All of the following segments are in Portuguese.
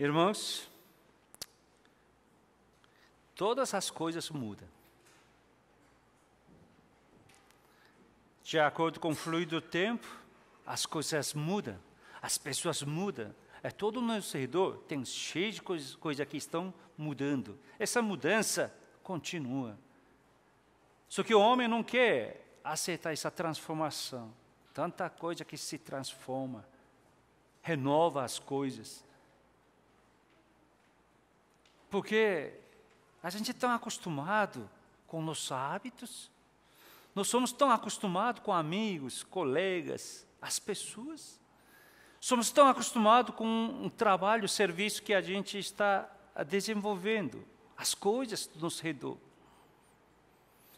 Irmãos, todas as coisas mudam. De acordo com o fluido do tempo, as coisas mudam, as pessoas mudam. É todo o nosso redor tem cheio de coisas, coisas que estão mudando. Essa mudança continua. Só que o homem não quer aceitar essa transformação. Tanta coisa que se transforma, renova as coisas. Porque a gente é tão acostumado com nossos hábitos, nós somos tão acostumados com amigos, colegas, as pessoas. Somos tão acostumados com um trabalho, serviço que a gente está desenvolvendo, as coisas do nosso redor.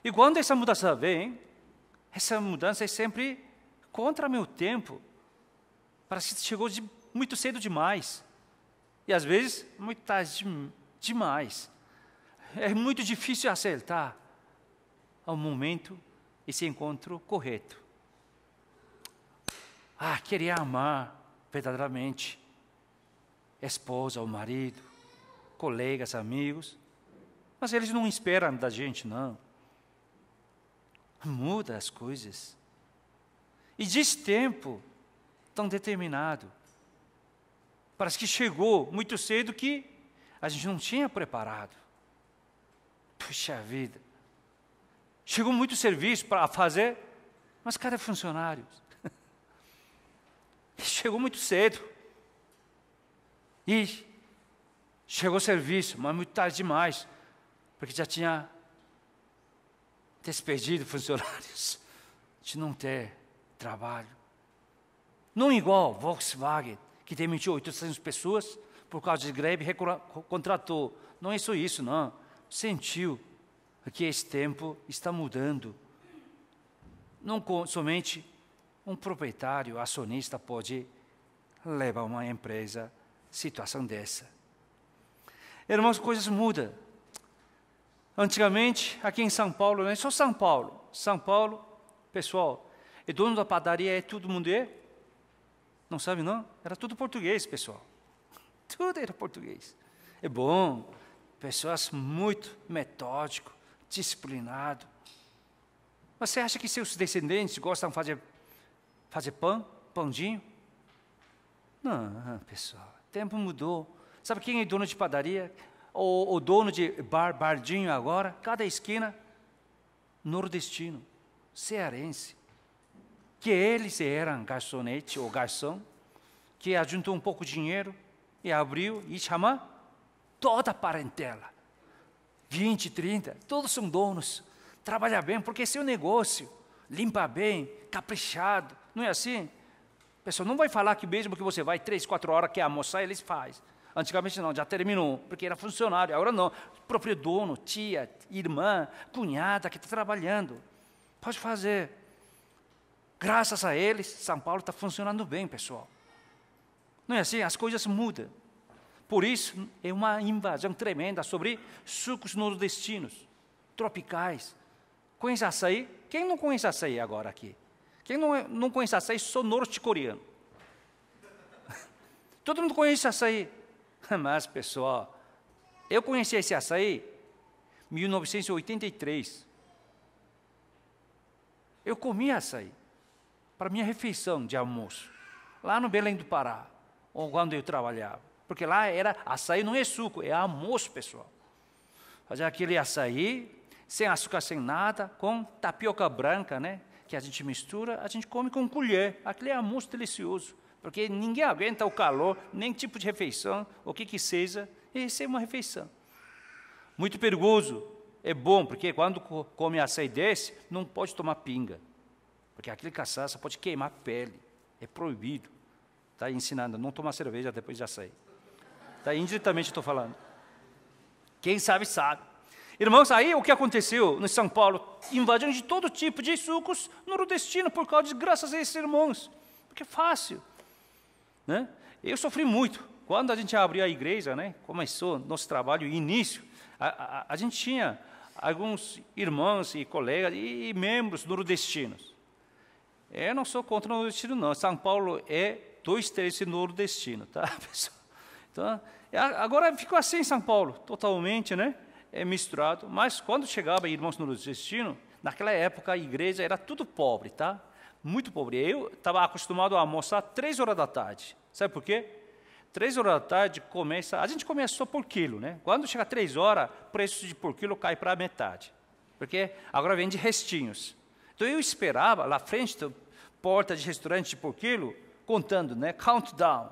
E quando essa mudança vem, essa mudança é sempre contra meu tempo. Parece que chegou de, muito cedo demais. E às vezes, muito tarde demais. É muito difícil acertar ao momento esse encontro correto. Ah, querer amar verdadeiramente esposa ou marido, colegas, amigos. Mas eles não esperam da gente, não. Muda as coisas. E diz tempo tão determinado. Parece que chegou muito cedo que a gente não tinha preparado. Puxa vida. Chegou muito serviço para fazer, mas cadê funcionários? Chegou muito cedo. E chegou serviço, mas muito tarde demais, porque já tinha despedido funcionários de não ter trabalho. Não igual Volkswagen, que demitiu 800 pessoas, por causa de greve, contratou. Não é só isso, não. Sentiu que esse tempo está mudando. Não somente um proprietário, acionista pode levar uma empresa situação dessa. Irmãos, coisas mudam. Antigamente, aqui em São Paulo, não é só São Paulo. São Paulo, pessoal, é dono da padaria, é todo mundo é? Não sabe não? Era tudo português, pessoal. Tudo era português. É bom. Pessoas muito metódico, disciplinado. Mas você acha que seus descendentes gostam de fazer, fazer pão, pãozinho? Não, pessoal. O tempo mudou. Sabe quem é dono de padaria? O, o dono de bar, bardinho agora? Cada esquina. Nordestino, cearense. Que eles eram garçonete ou garçom, que ajuntou um pouco de dinheiro, e abriu e chama toda a parentela. 20, 30, todos são donos. Trabalha bem, porque é seu negócio. Limpa bem, caprichado. Não é assim? Pessoal, não vai falar que mesmo que você vai três, quatro horas que almoçar, eles faz. Antigamente não, já terminou, porque era funcionário. Agora não. Próprio dono, tia, irmã, cunhada que está trabalhando. Pode fazer. Graças a eles, São Paulo está funcionando bem, pessoal. Não é assim? As coisas mudam. Por isso, é uma invasão tremenda sobre sucos nordestinos, tropicais. Conhece açaí? Quem não conhece açaí agora aqui? Quem não, é, não conhece açaí, sou norte-coreano. Todo mundo conhece açaí. Mas, pessoal, eu conheci esse açaí em 1983. Eu comi açaí para minha refeição de almoço, lá no Belém do Pará quando eu trabalhava. Porque lá era açaí, não é suco, é almoço, pessoal. Fazia aquele açaí, sem açúcar, sem nada, com tapioca branca, né? Que a gente mistura, a gente come com colher. Aquele é almoço delicioso. Porque ninguém aguenta o calor, nem tipo de refeição, o que que seja. E isso é uma refeição. Muito perigoso. É bom, porque quando come açaí desse, não pode tomar pinga. Porque aquele cachaça pode queimar a pele. É proibido. Está ensinando, não toma cerveja, depois já sai. Está indiretamente estou falando. Quem sabe, sabe. Irmãos, aí o que aconteceu no São Paulo? Invadiram de todo tipo de sucos nordestino por causa de graças a esses irmãos. Porque é fácil. Né? Eu sofri muito. Quando a gente abriu a igreja, né, começou nosso trabalho, início, a, a, a gente tinha alguns irmãos e colegas e, e membros nordestinos. Eu não sou contra o nordestino, não. São Paulo é dois terços nordestino, tá, pessoal? Então, é, agora ficou assim em São Paulo, totalmente, né? É misturado. Mas quando chegava irmãos nordestino, naquela época a igreja era tudo pobre, tá? Muito pobre. Eu estava acostumado a almoçar três horas da tarde. Sabe por quê? Três horas da tarde começa. A gente começou por quilo, né? Quando chega três horas, o preço de por quilo cai para metade. Porque agora vende restinhos. Então eu esperava lá frente, porta de restaurante de por quilo, contando, né? Countdown.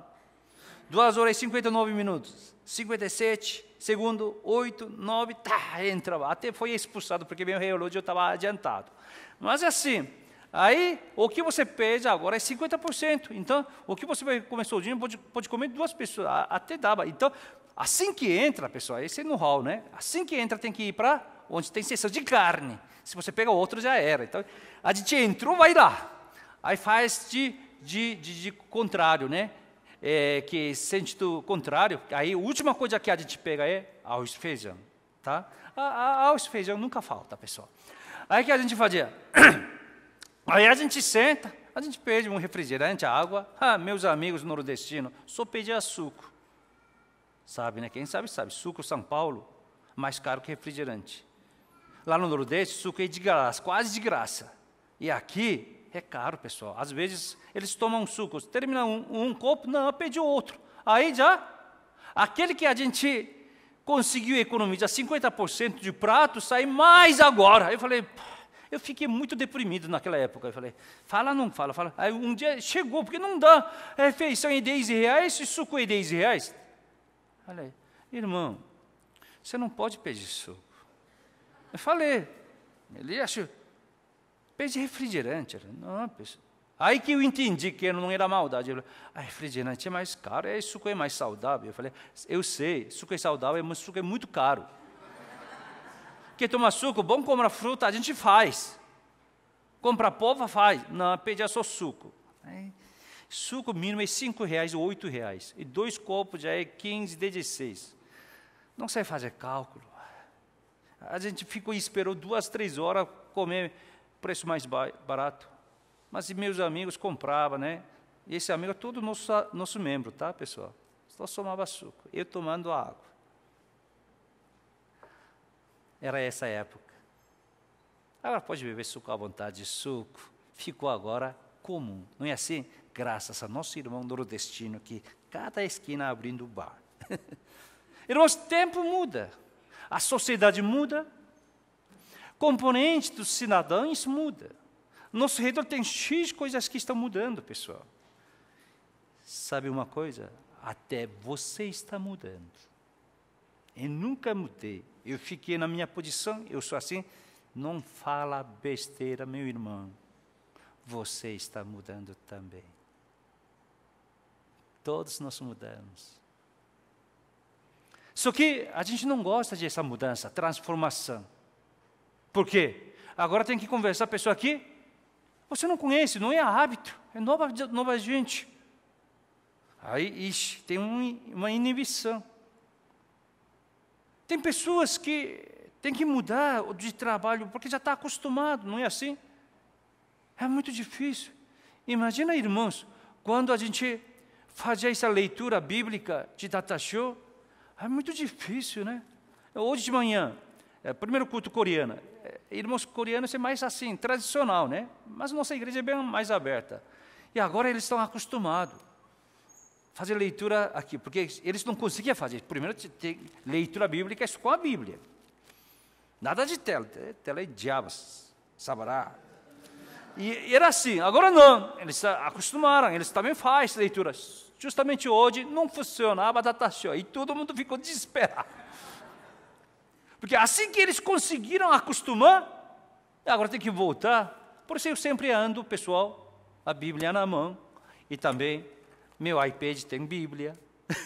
2 horas e 59 minutos. 57, segundo, 8, 9, tá, entrava. Até foi expulsado, porque meu relógio estava adiantado. Mas é assim, aí o que você pede agora é 50%. Então, o que você vai comer sozinho, pode, pode comer duas pessoas, até dava. Então, assim que entra, pessoal, esse é know-how, né? Assim que entra, tem que ir para onde tem sessão de carne. Se você pega outro, já era. Então, a gente entrou, vai lá. Aí faz de de, de, de contrário, né? É, que sentido contrário, aí a última coisa que a gente pega é arroz e feijão, tá? A, a, arroz e feijão nunca falta, pessoal. Aí que a gente fazia? Aí a gente senta, a gente pede um refrigerante, água. Ah, meus amigos nordestinos, só pedia suco. Sabe, né? Quem sabe, sabe. Suco São Paulo, mais caro que refrigerante. Lá no Nordeste, suco é de graça, quase de graça. E aqui, é caro, pessoal. Às vezes eles tomam sucos, termina um, um copo, não, pede outro. Aí já, aquele que a gente conseguiu economizar 50% de prato, sai mais agora. Eu falei, eu fiquei muito deprimido naquela época. Eu falei, fala, não fala, fala. Aí um dia chegou, porque não dá. É, refeição é em 10 reais e suco é em 10 reais. Falei, irmão, você não pode pedir suco. Eu falei, ele achou, Pede refrigerante. Não, pessoal. Aí que eu entendi que não era maldade. Ele ah, refrigerante é mais caro, é suco é mais saudável. Eu falei, eu sei, suco é saudável, mas suco é muito caro. Quer tomar suco? Bom, compra fruta, a gente faz. Compra pova, faz. Não, pedia é só suco. Aí, suco mínimo é 5 reais ou 8 reais. E dois copos já é 15, 16. Não sei fazer cálculo. A gente ficou e esperou duas, três horas comer preço mais barato. Mas e meus amigos compravam, né? E esse amigo é todo nosso, nosso membro, tá, pessoal? Só somava suco. Eu tomando água. Era essa época. Agora pode beber suco à vontade, suco. Ficou agora comum. Não é assim? Graças a nosso irmão nordestino que cada esquina abrindo bar. Irmãos, o tempo muda. A sociedade muda, componente dos cidadãos muda. Nosso redor tem X coisas que estão mudando, pessoal. Sabe uma coisa? Até você está mudando. Eu nunca mudei. Eu fiquei na minha posição, eu sou assim. Não fala besteira, meu irmão. Você está mudando também. Todos nós mudamos. Só que a gente não gosta dessa mudança, transformação. Por quê? Agora tem que conversar a pessoa aqui. Você não conhece, não é hábito, é nova, nova gente. Aí, ixi, tem um, uma inibição. Tem pessoas que têm que mudar de trabalho porque já está acostumado, não é assim? É muito difícil. Imagina, irmãos, quando a gente faz essa leitura bíblica de Data Show, é muito difícil, né? Hoje de manhã, é, primeiro culto coreano. É, irmãos coreanos é mais assim, tradicional, né? Mas nossa igreja é bem mais aberta. E agora eles estão acostumados a fazer leitura aqui, porque eles não conseguiam fazer. Primeiro, tem leitura bíblica é com a Bíblia. Nada de tela, tela é diabos, sabará. E era assim, agora não, eles se acostumaram, eles também fazem leituras. Justamente hoje não funcionava a datação, e todo mundo ficou desesperado. Porque assim que eles conseguiram acostumar, agora tem que voltar. Por isso eu sempre ando, pessoal, a Bíblia na mão. E também meu iPad tem Bíblia,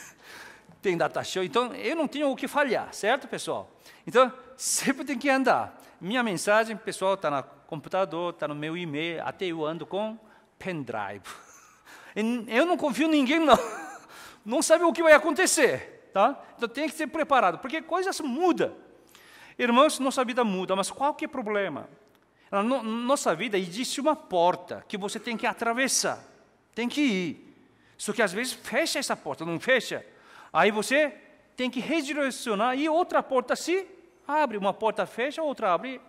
tem data show. Então eu não tenho o que falhar, certo, pessoal? Então sempre tem que andar. Minha mensagem, pessoal, está no computador, está no meu e-mail, até eu ando com pendrive. Eu não confio em ninguém, não. Não sabe o que vai acontecer, tá? Então tem que ser preparado, porque coisas mudam. Irmãos, nossa vida muda, mas qual que é o problema? Na nossa vida existe uma porta que você tem que atravessar, tem que ir. Só que às vezes fecha essa porta, não fecha. Aí você tem que redirecionar e outra porta se abre. Uma porta fecha, outra abre,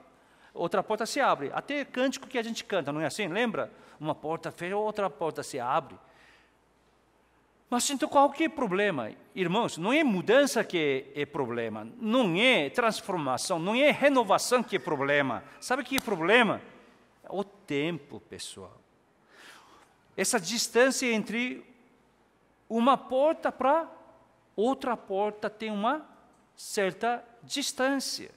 outra porta se abre. Até cântico que a gente canta, não é assim? Lembra? Uma porta fecha, outra porta se abre. Mas então qual que é o problema, irmãos, não é mudança que é, é problema, não é transformação, não é renovação que é problema. Sabe que é problema? É o tempo, pessoal. Essa distância entre uma porta para outra porta tem uma certa distância.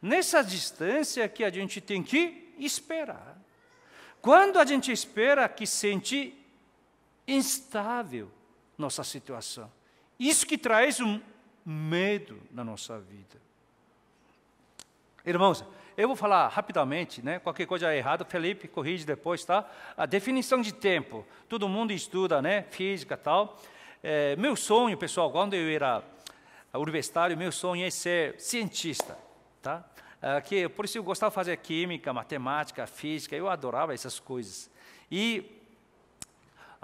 Nessa distância que a gente tem que esperar. Quando a gente espera que sente instável nossa situação. Isso que traz um medo na nossa vida. Irmãos, eu vou falar rapidamente, né? Qualquer coisa é errada, Felipe corrige depois, tá? A definição de tempo. Todo mundo estuda, né? Física, tal. É, meu sonho, pessoal, quando eu era universitário, meu sonho é ser cientista, tá? É, que por isso eu gostava de fazer química, matemática, física. Eu adorava essas coisas. E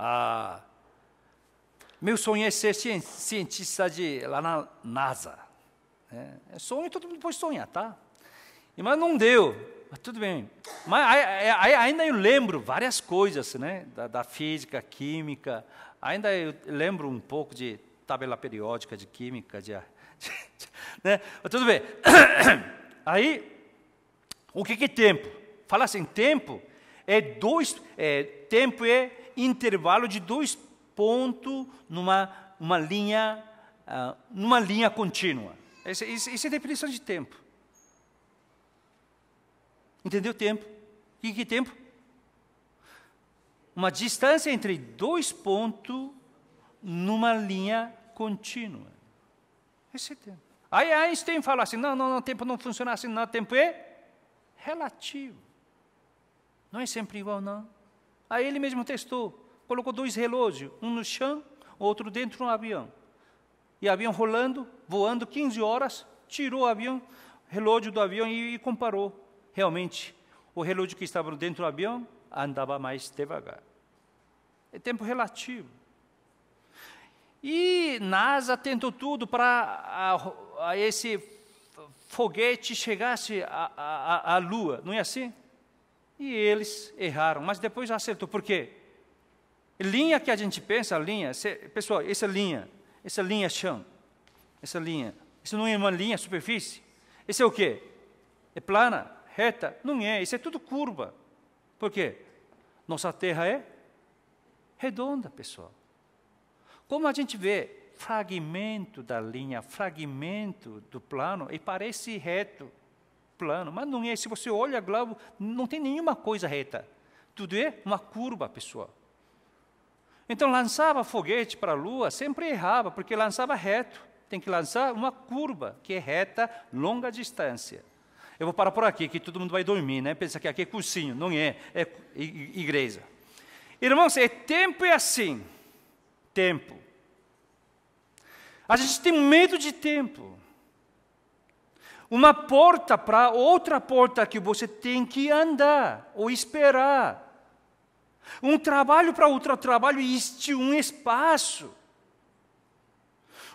ah, meu sonho é ser cientista de, lá na NASA. Né? É, sonho todo mundo pode sonhar, tá? Mas não deu, mas tudo bem. Mas aí, ainda eu lembro várias coisas, né? Da, da, física, química. Ainda eu lembro um pouco de tabela periódica, de química, de, de, de né? Mas tudo bem. Aí, o que é tempo? Fala assim, tempo é dois, é, tempo é intervalo de dois pontos numa uma linha, uh, numa linha contínua. Isso, isso, é definição de tempo. Entendeu tempo? E que tempo? Uma distância entre dois pontos numa linha contínua. Esse é tempo. Aí Einstein fala assim: não, não, não, tempo não funciona assim, não, tempo é relativo. Não é sempre igual, não. Aí ele mesmo testou, colocou dois relógios, um no chão, outro dentro de um avião. E avião rolando, voando 15 horas, tirou o avião, relógio do avião e, e comparou. Realmente, o relógio que estava dentro do avião andava mais devagar. É tempo relativo. E NASA tentou tudo para esse foguete chegasse à Lua, não é assim? e eles erraram, mas depois acertou. Por quê? Linha que a gente pensa, linha, pessoal, essa linha, essa linha é chão, essa linha, isso não é uma linha, é superfície. Isso é o quê? É plana, reta? Não é, isso é tudo curva. Por quê? Nossa terra é redonda, pessoal. Como a gente vê fragmento da linha, fragmento do plano, e parece reto, plano, mas não é. Se você olha globo, não tem nenhuma coisa reta. Tudo é uma curva, pessoal. Então lançava foguete para a Lua, sempre errava, porque lançava reto. Tem que lançar uma curva que é reta, longa distância. Eu vou parar por aqui, que todo mundo vai dormir, né? Pensa que aqui é cursinho, não é, é igreja. Irmãos, é tempo e é assim. Tempo. A gente tem medo de tempo uma porta para outra porta que você tem que andar ou esperar. Um trabalho para outro trabalho, existe um espaço.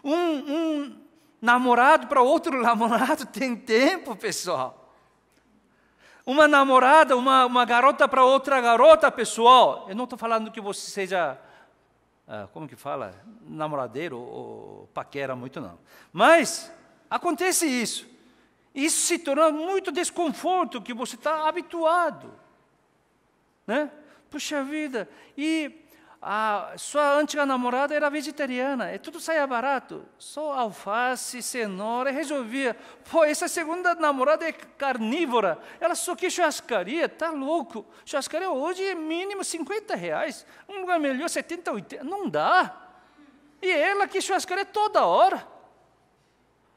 Um, um namorado para outro namorado tem tempo, pessoal. Uma namorada, uma, uma garota para outra garota, pessoal. Eu não estou falando que você seja, ah, como que fala? Namoradeiro ou paquera muito, não. Mas acontece isso. Isso se torna muito desconforto que você está habituado. Né? Puxa vida, e a sua antiga namorada era vegetariana, e tudo saía barato, só alface, cenoura, e resolvia. Pô, essa segunda namorada é carnívora, ela só quer churrascaria, tá louco. Churrascaria hoje é mínimo 50 reais, um lugar melhor 70, 80, não dá. E ela que churrascaria toda hora.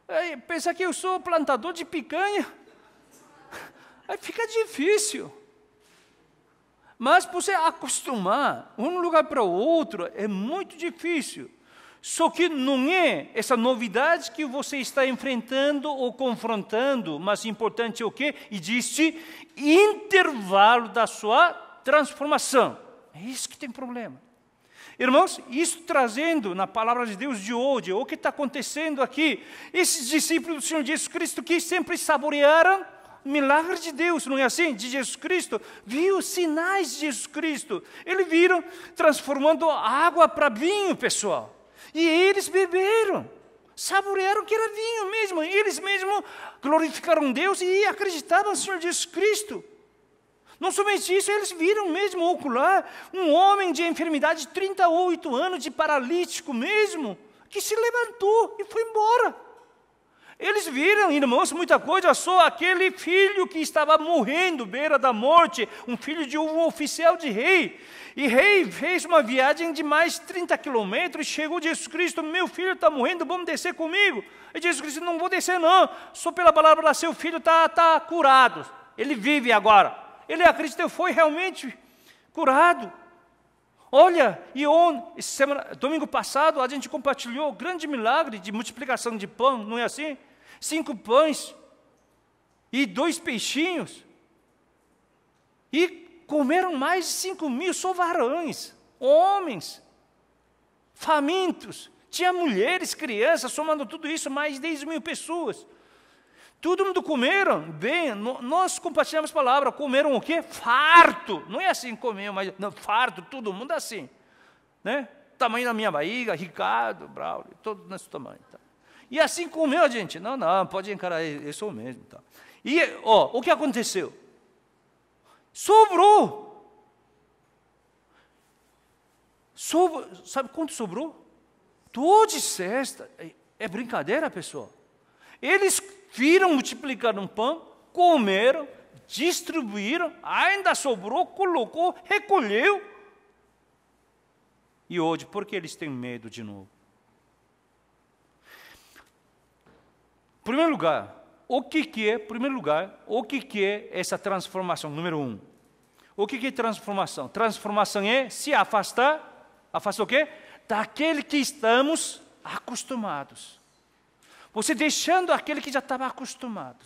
Aí, pensa que eu sou plantador de picanha. Aí fica difícil. Mas você acostumar um lugar para o outro é muito difícil. Só que não é essa novidade que você está enfrentando ou confrontando, mas importante é o que? Existe intervalo da sua transformação. É isso que tem problema. Irmãos, isso trazendo na palavra de Deus de hoje, o que está acontecendo aqui, esses discípulos do Senhor Jesus Cristo que sempre saborearam o milagre de Deus, não é assim? De Jesus Cristo, viu sinais de Jesus Cristo, eles viram transformando água para vinho, pessoal, e eles beberam saborearam que era vinho mesmo. Eles mesmo glorificaram Deus e acreditavam no Senhor Jesus Cristo. Não somente isso, eles viram mesmo ocular um homem de enfermidade de 38 anos, de paralítico mesmo, que se levantou e foi embora. Eles viram, irmãos, muita coisa, só aquele filho que estava morrendo, beira da morte, um filho de um oficial de rei. E rei fez uma viagem de mais 30 quilômetros, chegou Jesus Cristo, meu filho está morrendo, vamos descer comigo. E Jesus Cristo, não vou descer não, só pela palavra, seu filho está tá curado, ele vive agora ele acredita, foi realmente curado. Olha, e on, semana, domingo passado a gente compartilhou o grande milagre de multiplicação de pão, não é assim? Cinco pães e dois peixinhos. E comeram mais de cinco mil sovarães, homens, famintos. Tinha mulheres, crianças, somando tudo isso, mais de 10 mil pessoas. Todo mundo comeram bem, nós compartilhamos a palavra, comeram o quê? Farto. Não é assim comer, mas não, farto, todo mundo é assim. Né? Tamanho da minha barriga, Ricardo, Braulio, todo nesse tamanho. Tá? E assim comeu, a gente. Não, não, pode encarar, eu sou mesmo. Tá? E ó, o que aconteceu? Sobrou. Sobrou, sabe quanto sobrou? Doze cesta. É, é brincadeira, pessoal. Eles viram multiplicar um pão, comeram, distribuíram, ainda sobrou, colocou, recolheu. E hoje, por que eles têm medo de novo? Em primeiro lugar, o que, que é, primeiro lugar, o que, que é essa transformação? Número um. O que, que é transformação? Transformação é se afastar, afastar o quê? Daquele que estamos acostumados. Você deixando aquele que já estava acostumado.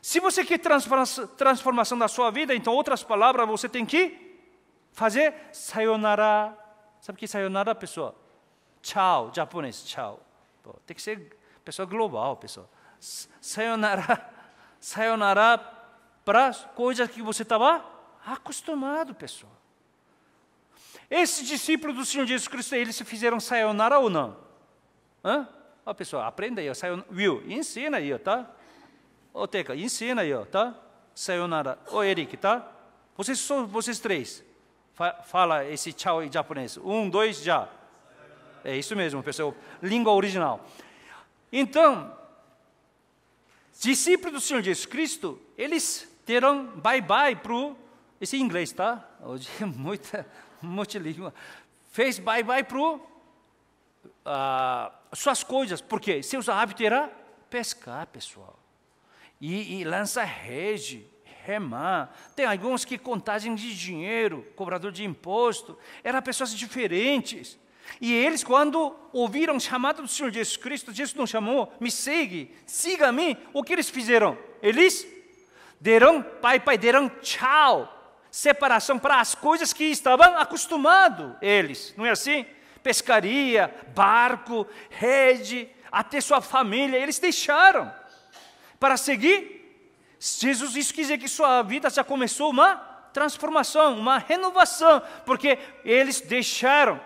Se você quer transformação da sua vida, então, outras palavras, você tem que fazer sayonara. Sabe o que é sayonara, pessoal? Tchau, japonês, tchau. Tem que ser pessoa global, pessoal. Sayonara, sayonara para coisas que você estava acostumado, pessoal. Esses discípulos do Senhor Jesus Cristo, eles se fizeram sayonara ou não? Hã? Ó, pessoal, aprenda aí, ó, sayonara, Will, ensina aí, tá? Ô, Teca, ensina aí, tá? tá? Sayonara. Ô, Eric, tá? Vocês, são vocês três, fa fala esse tchau em japonês. Um, dois, já. É isso mesmo, pessoal, língua original. Então, discípulos do Senhor Jesus Cristo, eles terão bye-bye para esse inglês, tá? Hoje é muita, muita língua. Fez bye-bye para o... Uh, ah, suas coisas, porque seus hábitos era pescar, pessoal. E, e lança rede, remar. Tem alguns que contagem de dinheiro, cobrador de imposto, eram pessoas diferentes. E eles, quando ouviram o chamado do Senhor Jesus Cristo, Jesus não chamou, me segue, siga-me. O que eles fizeram? Eles deram, pai, pai, deram tchau, separação para as coisas que estavam acostumados eles, não é assim? pescaria, barco, rede, até sua família, eles deixaram para seguir Jesus. Isso quer dizer que sua vida já começou uma transformação, uma renovação, porque eles deixaram.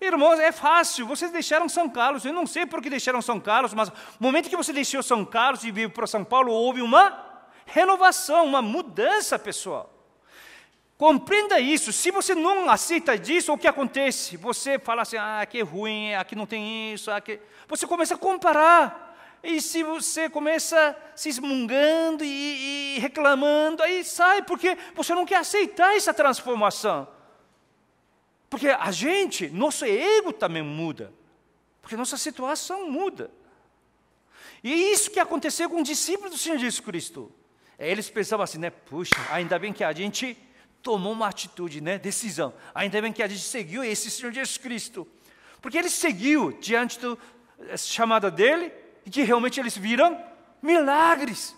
Irmãos, é fácil, vocês deixaram São Carlos, eu não sei por que deixaram São Carlos, mas no momento que você deixou São Carlos e veio para São Paulo, houve uma renovação, uma mudança pessoal. Compreenda isso. Se você não aceita disso, o que acontece? Você fala assim: ah, aqui é ruim, aqui não tem isso, aqui. Você começa a comparar. E se você começa se esmungando e, e reclamando, aí sai, porque você não quer aceitar essa transformação. Porque a gente, nosso ego também muda. Porque nossa situação muda. E é isso que aconteceu com os discípulos do Senhor Jesus Cristo. Eles pensavam assim, né? Puxa, ainda bem que a gente tomou uma atitude, né? Decisão. Ainda bem que a gente seguiu esse Senhor Jesus Cristo. Porque ele seguiu diante da eh, chamada dele, e que realmente eles viram milagres.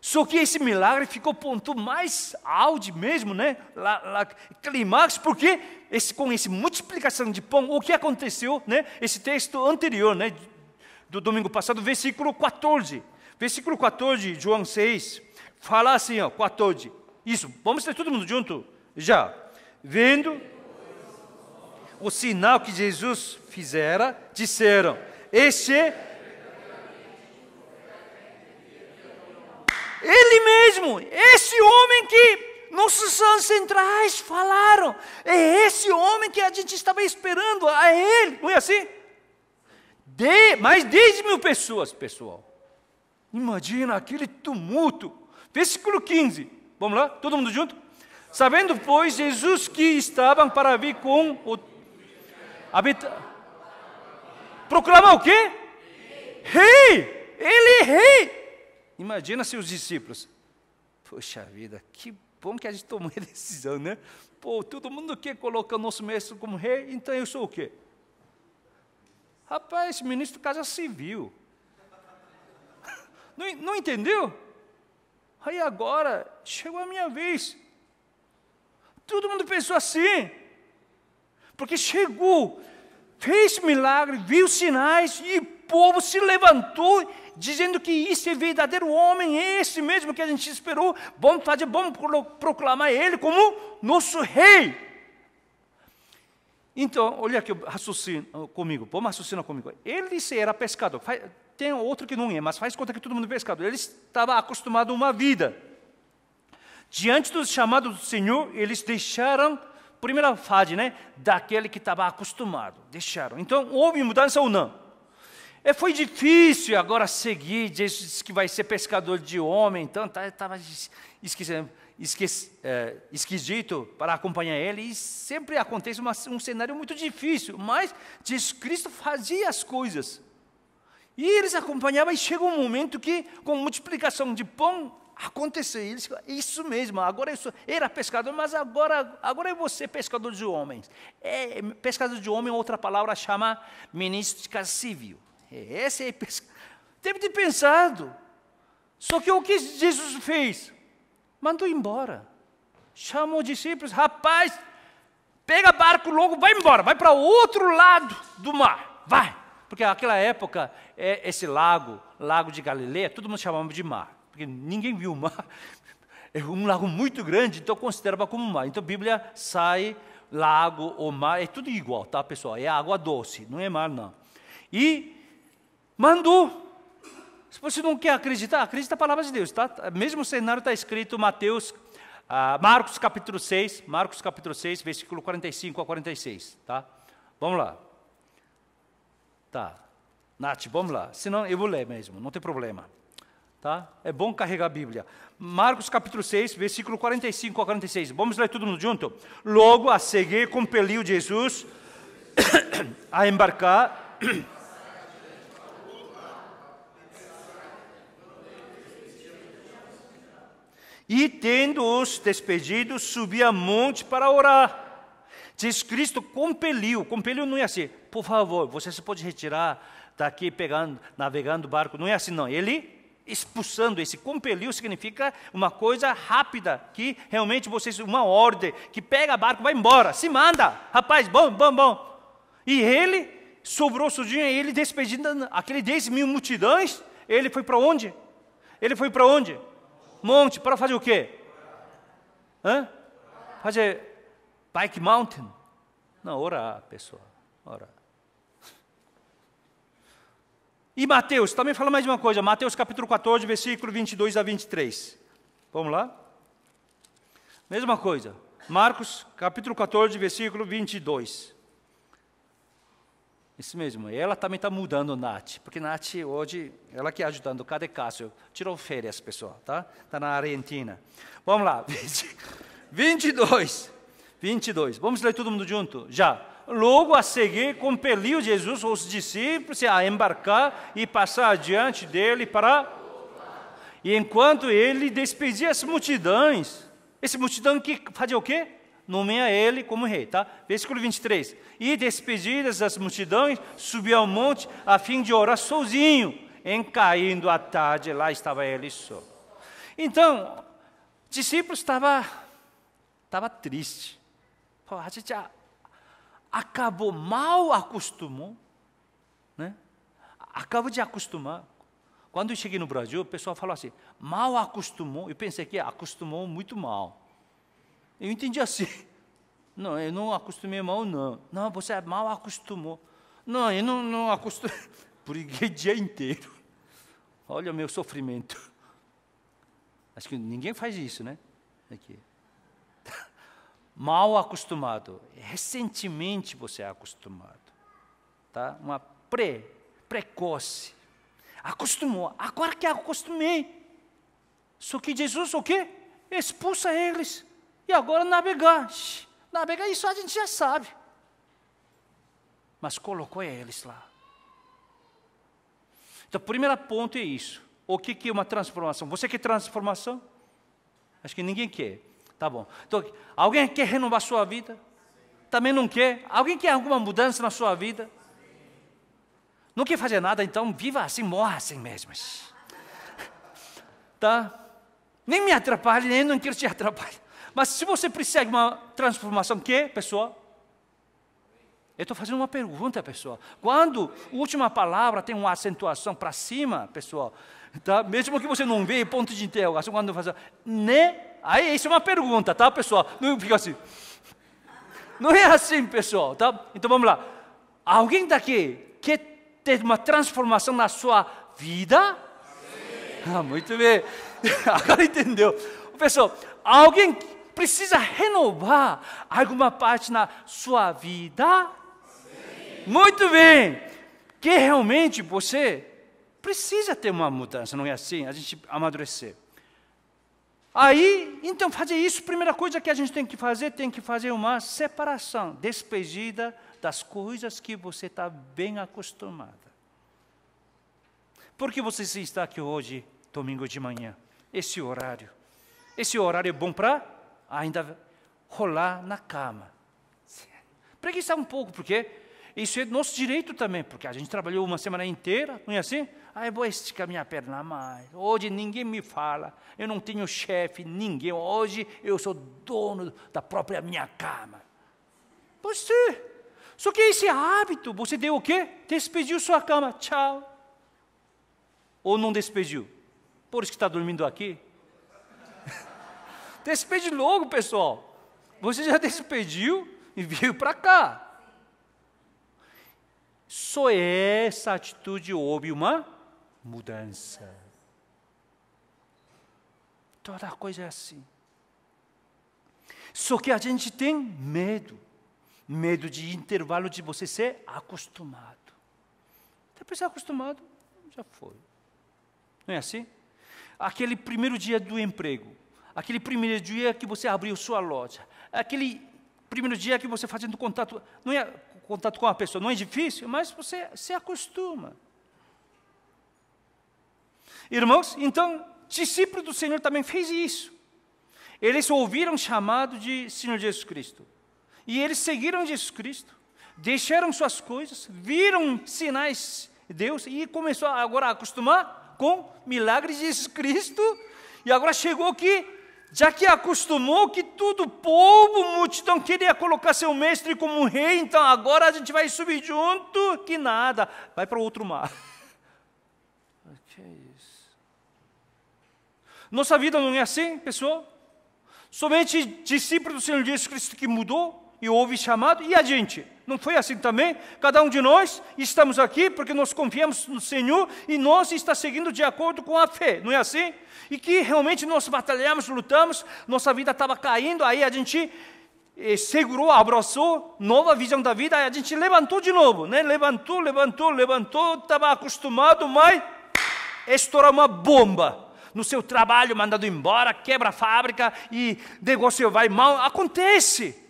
Só que esse milagre ficou ponto mais alto mesmo, né? Lá, lá, climax, porque esse, com essa multiplicação de pão, o que aconteceu, né? Esse texto anterior, né? Do domingo passado, versículo 14. Versículo 14, João 6, fala assim, ó, 14. Isso, vamos ter todo mundo junto? Já. Vendo o sinal que Jesus fizera, disseram: Este Ele mesmo, esse homem que nossos ancestrais falaram, é esse homem que a gente estava esperando, a ele, não é assim? De, mais 10 mil pessoas, pessoal. Imagina aquele tumulto. Versículo 15. Vamos lá? Todo mundo junto? Sabendo, pois, Jesus que estavam para vir com o. Habita... Proclamar o quê? Rei! Ele é rei! Imagina seus discípulos. Poxa vida, que bom que a gente tomou a decisão, né? Pô, todo mundo quer colocar o nosso mestre como rei, então eu sou o quê? Rapaz, ministro Casa é Civil. Não, não entendeu? aí agora chegou a minha vez. Todo mundo pensou assim, porque chegou, fez milagre, viu sinais e o povo se levantou dizendo que esse é verdadeiro homem, esse mesmo que a gente esperou, vamos fazer, vamos proclamar ele como nosso rei. Então, olha aqui, raciocina ah, comigo, vamos raciocinar comigo. Ele disse era pescador, tem outro que não é, mas faz conta que todo mundo é pescador. Ele estava acostumado a uma vida. Diante dos chamados do Senhor, eles deixaram, primeira fase, né? Daquele que estava acostumado. Deixaram. Então, houve mudança ou não? É, foi difícil agora seguir, Jesus que vai ser pescador de homem, então estava tá, esquecendo. é, esquisito para acompanhar ele, e sempre acontece uma, um cenário muito difícil, mas Jesus Cristo fazia as coisas. E eles acompanhavam e chegou um momento que, com multiplicação de pão, aconteceu isso, isso mesmo. Agora isso era pescador, mas agora agora é você pescador de homens. É, pescador de homem, outra palavra chama ministra civil. É, esse é pescador. Teve de pensado. Só que o que Jesus fez? Mandou embora. Chamou os discípulos, rapaz, pega barco logo, vai embora, vai para outro lado do mar, vai. Porque naquela época, é, esse lago, Lago de Galileia, todo mundo chamava de mar. Porque ninguém viu o mar. É um lago muito grande, então considerava como mar. Então a Bíblia sai, lago ou mar, é tudo igual, tá, pessoal? É água doce, não é mar, não. E mandou. Se você não quer acreditar, acredita a palavra de Deus, tá? Mesmo cenário está escrito Mateus ah, Marcos capítulo 6, Marcos capítulo 6, versículo 45 a 46, tá? Vamos lá. Tá. Nath, vamos lá. Senão eu vou ler mesmo, não tem problema. Tá? É bom carregar a Bíblia. Marcos capítulo 6, versículo 45 a 46. Vamos ler tudo junto? Logo a seguir compeliu Jesus a embarcar e tendo-os despedidos, subia a monte para orar. Jesus Cristo compeliu, compeliu não é assim, por favor, você se pode retirar daqui pegando, navegando o barco, não é assim não. Ele expulsando esse compeliu significa uma coisa rápida que realmente vocês uma ordem que pega barco vai embora se manda rapaz bom bom bom e ele sobrou sozinho ele despedindo aquele 10 mil multidões ele foi para onde ele foi para onde monte para fazer o quê Hã? fazer Bike Mountain. Não, orar, pessoal, orar. E Mateus, também fala mais uma coisa, Mateus capítulo 14, versículo 22 a 23. Vamos lá? Mesma coisa, Marcos capítulo 14, versículo 22. Isso mesmo, ela também está mudando, Nath, porque Nath hoje, ela que é ajudando, cadê Cássio? Tirou férias, pessoal, tá? Está na Argentina. Vamos lá, 22. 22. Vamos ler todo mundo junto? Já. Logo a seguir, compeliu Jesus os discípulos a embarcar e passar adiante dele para. E enquanto ele despedia as multidões, essa multidão que fazia o quê? Nomeia ele como rei, tá? Versículo 23. E despedidas as multidões, subiu ao monte a fim de orar sozinho. Em caindo a tarde, lá estava ele só. Então, discípulos estava estava triste. Pô, 진짜 acabou, mal acostumou, né? Acabo de acostumar. Quando eu cheguei no Brasil, o pessoal falou assim, mal acostumou. Eu pensei que ah, acostumou muito mal. Eu entendi assim. Não, eu não acostumei mal, não. Não, você é mal acostumou. Não, eu não, não acostumei. Briguei o dia inteiro. Olha o meu sofrimento. Acho que ninguém faz isso, né? Aqui mal acostumado. Recentemente você é acostumado. Tá? Uma pré, precoce. Acostumou. Agora que acostumei. Só que Jesus o quê? Expulsa eles. E agora navegar. Navegar isso a gente já sabe. Mas colocou eles lá. Então, o primeiro ponto é isso. O que, que é uma transformação? Você quer transformação? Acho que ninguém quer. Tá bom. Então, alguém quer renovar sua vida? Também não quer? Alguém quer alguma mudança na sua vida? Não quer fazer nada, então viva assim, morra assim mesmo. Tá? Nem me atrapalhe, nem não quero te atrapalhar. Mas se você precisa de uma transformação, que pessoa? Eu estou fazendo uma pergunta, pessoal. Quando a última palavra tem uma acentuação para cima, pessoal, tá? mesmo que você não veja ponto de interrogação, quando faz, né? Aí isso é uma pergunta, tá, pessoal? Não fica assim. Não é assim, pessoal, tá? Então vamos lá. Alguém daqui quer ter uma transformação na sua vida? Sim. Ah, muito bem. Agora entendeu. Pessoal, alguém precisa renovar alguma parte na sua vida? Sim. Muito bem. Que realmente você precisa ter uma mudança, não é assim? A gente amadurecer. Aí, então, fazer isso, primeira coisa que a gente tem que fazer, tem que fazer uma separação, despedida das coisas que você está bem acostumada. Por que você está aqui hoje, domingo de manhã? Esse horário. Esse horário é bom para ainda rolar na cama. Preguiçar um pouco, porque isso é nosso direito também, porque a gente trabalhou uma semana inteira, não é assim? Ah, eu vou esticar minha perna mais. Hoje ninguém me fala, eu não tenho chefe, ninguém. Hoje eu sou dono da própria minha cama. Você. Só que esse hábito, você deu o quê? Despediu sua cama, tchau. Ou não despediu? Por isso que está dormindo aqui. Despede logo, pessoal. Você já despediu e veio para cá. Só essa atitude houve uma mudança. Toda coisa é assim. Só que a gente tem medo. Medo de intervalo de você ser acostumado. Depois ser acostumado, já foi. Não é assim? Aquele primeiro dia do emprego, aquele primeiro dia que você abriu sua loja, aquele primeiro dia que você fazendo contato, não é contato com a pessoa. Não é difícil, mas você se acostuma. Irmãos, então, discípulo do Senhor também fez isso. Eles ouviram o chamado de Senhor Jesus Cristo. E eles seguiram Jesus Cristo, deixaram suas coisas, viram sinais de Deus e começou agora a acostumar com milagres de Jesus Cristo. E agora chegou aqui, já que acostumou que tudo povo, multidão queria colocar seu mestre como rei, então agora a gente vai subir junto, que nada, vai para o outro mar. Ah, que é isso? Nossa vida não é assim, pessoal? Somente discípulo do Senhor Jesus Cristo que mudou? e houve chamado, e a gente? Não foi assim também? Cada um de nós estamos aqui porque nós confiamos no Senhor e nós está seguindo de acordo com a fé, não é assim? E que realmente nós batalhamos, lutamos, nossa vida estava caindo, aí a gente eh, segurou, abraçou, nova visão da vida, aí a gente levantou de novo, né? Levantou, levantou, levantou, estava acostumado, mas estourou uma bomba no seu trabalho, mandado embora, quebra a fábrica e negócio vai mal, acontece.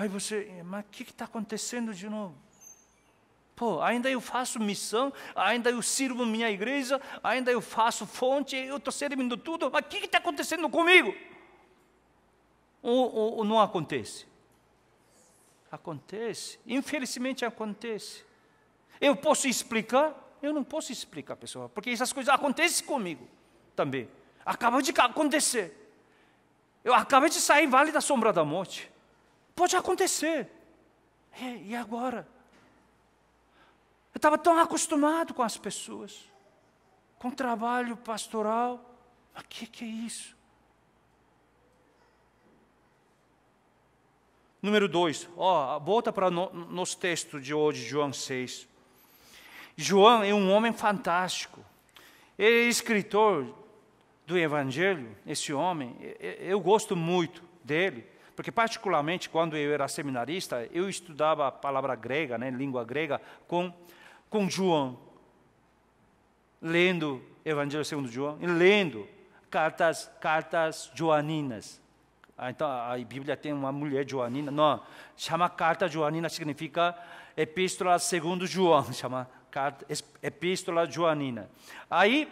Aí você, mas o que está acontecendo de novo? Pô, ainda eu faço missão, ainda eu sirvo minha igreja, ainda eu faço fonte, eu estou servindo tudo, mas o que está acontecendo comigo? Ou, ou, ou não acontece? Acontece, infelizmente acontece. Eu posso explicar? Eu não posso explicar, pessoal, porque essas coisas acontecem comigo também. Acaba de acontecer. Eu acabei de sair vale da sombra da morte. Pode acontecer. E, é, e agora? Eu estava tão acostumado com as pessoas, com o trabalho pastoral. Mas o que, que é isso? Número dois, ó, oh, volta para no, nos textos de hoje, João 6. João é um homem fantástico. Ele é escritor do Evangelho, esse homem, eu gosto muito dele. Porque, particularmente, quando eu era seminarista, eu estudava a palavra grega, né, língua grega, com, com João, lendo Evangelho segundo João, e lendo cartas, cartas joaninas. Ah, então, a Bíblia tem uma mulher joanina. Não, chama carta joanina, significa epístola segundo João, chama carta, epístola joanina. Aí,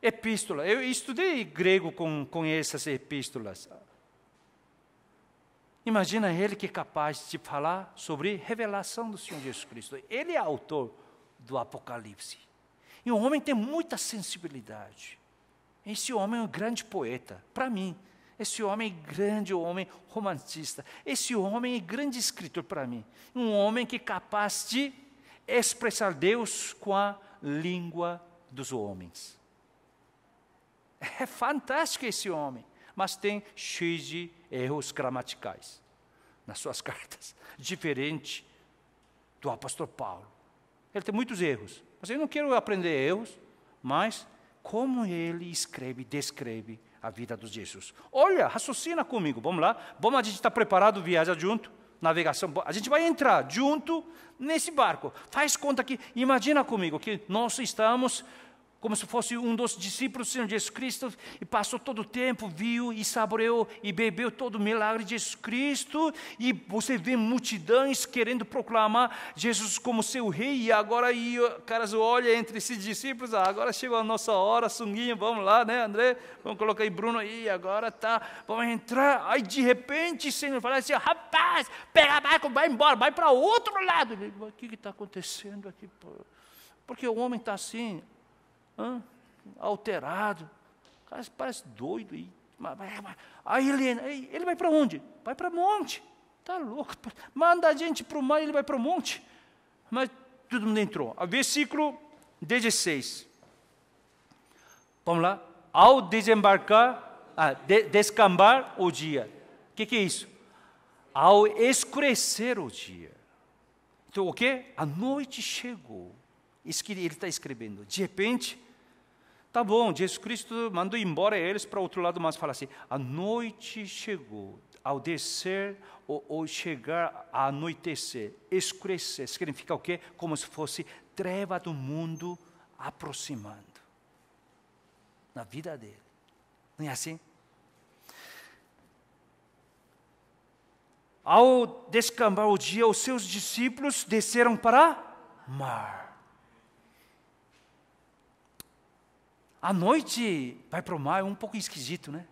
epístola, eu estudei grego com, com essas epístolas. Imagina ele que é capaz de falar sobre revelação do Senhor Jesus Cristo. Ele é autor do Apocalipse. E o homem tem muita sensibilidade. Esse homem é um grande poeta, para mim. Esse homem é grande homem romancista. Esse homem é grande escritor para mim. Um homem que é capaz de expressar Deus com a língua dos homens. É fantástico esse homem mas tem cheio de erros gramaticais nas suas cartas, diferente do apóstolo Paulo. Ele tem muitos erros, mas eu não quero aprender erros, mas como ele escreve, descreve a vida dos Jesus. Olha, raciocina comigo, vamos lá, vamos a gente está preparado, viaja junto, navegação, a gente vai entrar junto nesse barco. Faz conta que, imagina comigo que nós estamos como se fosse um dos discípulos do Senhor Jesus Cristo, e passou todo o tempo, viu e saboreou e bebeu todo o milagre de Jesus Cristo, e você vê multidões querendo proclamar Jesus como seu rei, e agora e caras olha entre esses discípulos, ah, agora chegou a nossa hora, sunguinha, vamos lá, né, André? Vamos colocar aí Bruno aí, agora tá, vamos entrar. Aí de repente o Senhor fala assim: rapaz, pega a barco, vai embora, vai para outro lado. Ele, o que está acontecendo aqui? Pô? Porque o homem está assim, alterado. O cara parece doido. aí. mas, mas, aí Helena, ele, ele vai para onde? Vai para monte. Está louco. Manda a gente para o mar, ele vai para o monte. Mas todo mundo entrou. Versículo 16. Vamos lá. Ao desembarcar, ah, de, descambar o dia. O que, que é isso? Ao escurecer o dia. Então, o que? A noite chegou. Isso que ele está escrevendo. De repente, tá bom, Jesus Cristo mandou embora eles para outro lado, mas fala assim: a noite chegou. Ao descer ou, ou chegar a anoitecer, escurecer, significa o quê? Como se fosse treva do mundo aproximando na vida dele. Não é assim? Ao descambar o dia, os seus discípulos desceram para mar. a noite vai para o mar é um pouco esquisito, né?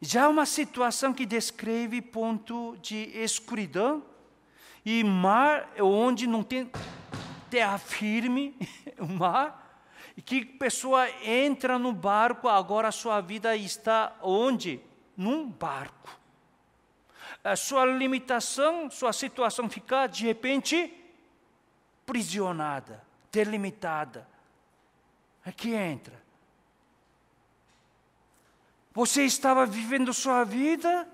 Já é uma situação que descreve ponto de escuridão e mar é onde não tem terra firme, o mar, e que pessoa entra no barco, agora a sua vida está onde? Num barco. A sua limitação, sua situação fica de repente prisionada, delimitada é que entra. Você estava vivendo sua vida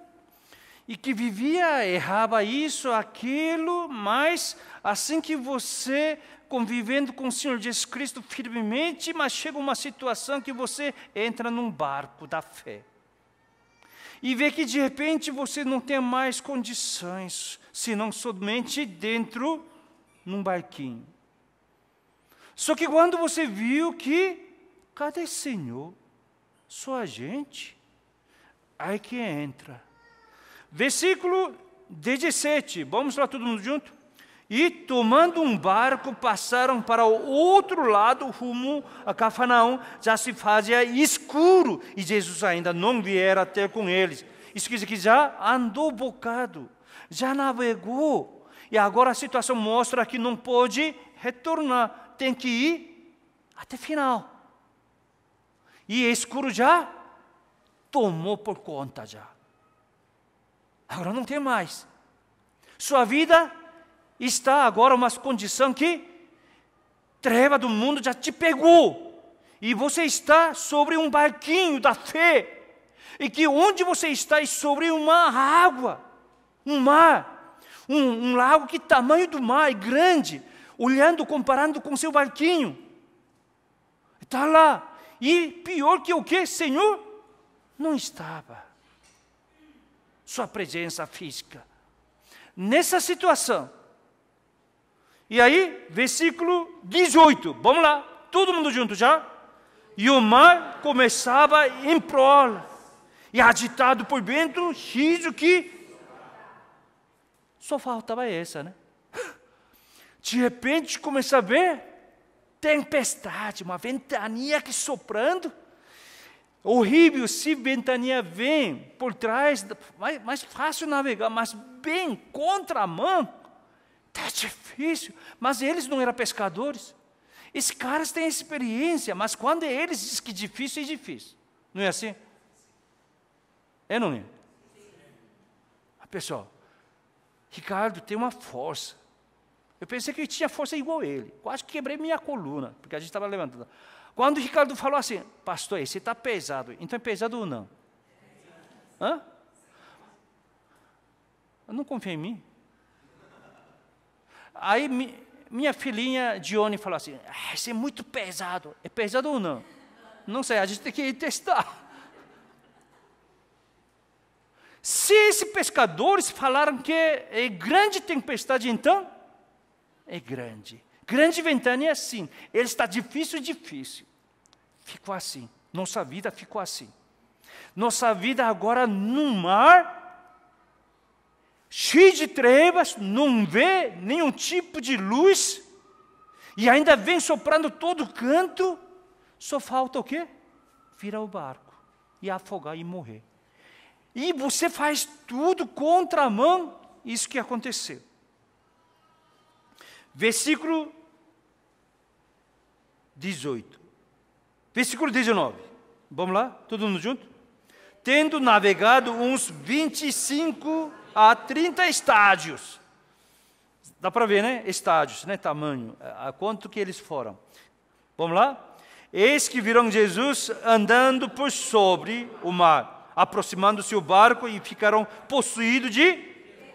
e que vivia, errava isso, aquilo, mas assim que você convivendo com o Senhor Jesus Cristo firmemente, mas chega uma situação que você entra num barco da fé. E vê que de repente você não tem mais condições, senão somente dentro num barquinho. Só que quando você viu que, cadê Senhor? Sua gente? Aí que entra. Versículo 17, vamos lá todo mundo junto? E tomando um barco, passaram para o outro lado, rumo a Cafarnaum, já se fazia escuro, e Jesus ainda não viera até com eles. Isso quer dizer que já andou bocado, já navegou, e agora a situação mostra que não pode retornar tem que ir até final. E escuro já tomou por conta já. Agora não tem mais. Sua vida está agora uma condição que treva do mundo já te pegou. E você está sobre um barquinho da fé. E que onde você está é sobre uma água, um mar, um, um lago que tamanho do mar é grande olhando, comparando com seu barquinho. Está lá. E pior que o que, Senhor? Não estava. Sua presença física. Nessa situação. E aí, versículo 18. Vamos lá. Todo mundo junto já? E o mar começava em prol. E agitado por dentro, riso que. Só faltava essa, né? De repente começa a ver tempestade, uma ventania que soprando. Horrível se ventania vem por trás, mais, mais fácil navegar, mas bem contra a mão, está difícil. Mas eles não eram pescadores. Esses caras têm experiência, mas quando eles dizem que difícil, é difícil. Não é assim? É, não é? Ah, pessoal, Ricardo tem uma força eu pensei que eu tinha força igual a ele. Quase quebrei minha coluna, porque a gente estava levantando. Quando o Ricardo falou assim, pastor, esse está pesado. Então é pesado ou não? Hã? Eu não confia em mim. Aí mi, minha filhinha Dione falou assim, ah, esse é muito pesado. É pesado ou não? Não sei, a gente tem que testar. Se esses pescadores falaram que é grande tempestade, então é grande. Grande ventania é assim. Ele está difícil, difícil. Ficou assim. Nossa vida ficou assim. Nossa vida agora no mar, cheio de trevas, não vê nenhum tipo de luz, e ainda vem soprando todo canto, só falta o quê? Virar o barco e afogar e morrer. E você faz tudo contra a mão, isso que aconteceu. Versículo 18. Versículo 19. Vamos lá? Todo mundo junto? Tendo navegado uns 25 a 30 estádios. Dá para ver, né? Estádios, né? Tamanho. A quanto que eles foram. Vamos lá? Eis que viram Jesus andando por sobre o mar, aproximando-se o barco e ficaram possuídos de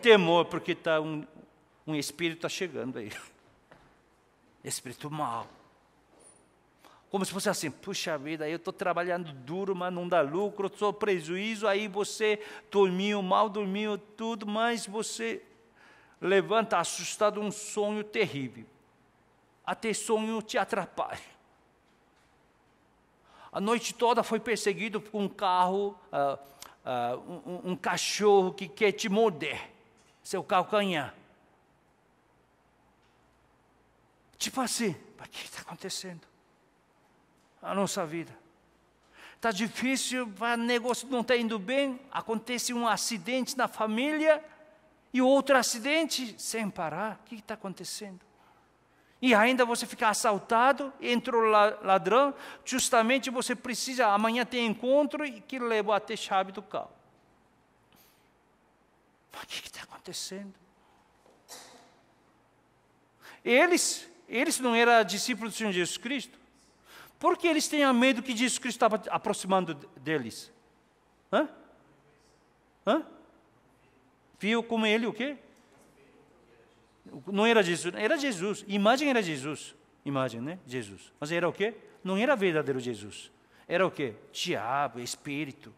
temor, porque está um, um espírito está chegando aí. Espírito mal. Como se fosse assim, puxa vida, eu estou trabalhando duro, mas não dá lucro, estou prejuízo, aí você dormiu, mal dormiu, tudo, mas você levanta assustado um sonho terrível. Até sonho te atrapalha. A noite toda foi perseguido por um carro, uh, uh, um, um, cachorro que quer te morder, seu calcanhar. Tipo assim, mas o que está acontecendo? A nossa vida. Está difícil, o negócio não está indo bem, acontece um acidente na família e outro acidente sem parar. O que está acontecendo? E ainda você fica assaltado, entrou ladrão, justamente você precisa, amanhã tem encontro e que leva até chave do carro. Mas o que está acontecendo? Eles eles não eram discípulos do Senhor Jesus Cristo? Por que eles tinham medo que Jesus Cristo estava aproximando deles? Hã? Hã? Viu como ele o quê? Não era Jesus, era Jesus. Imagem era Jesus. Imagem, né? Jesus. Mas era o quê? Não era verdadeiro Jesus. Era o quê? Diabo, espírito.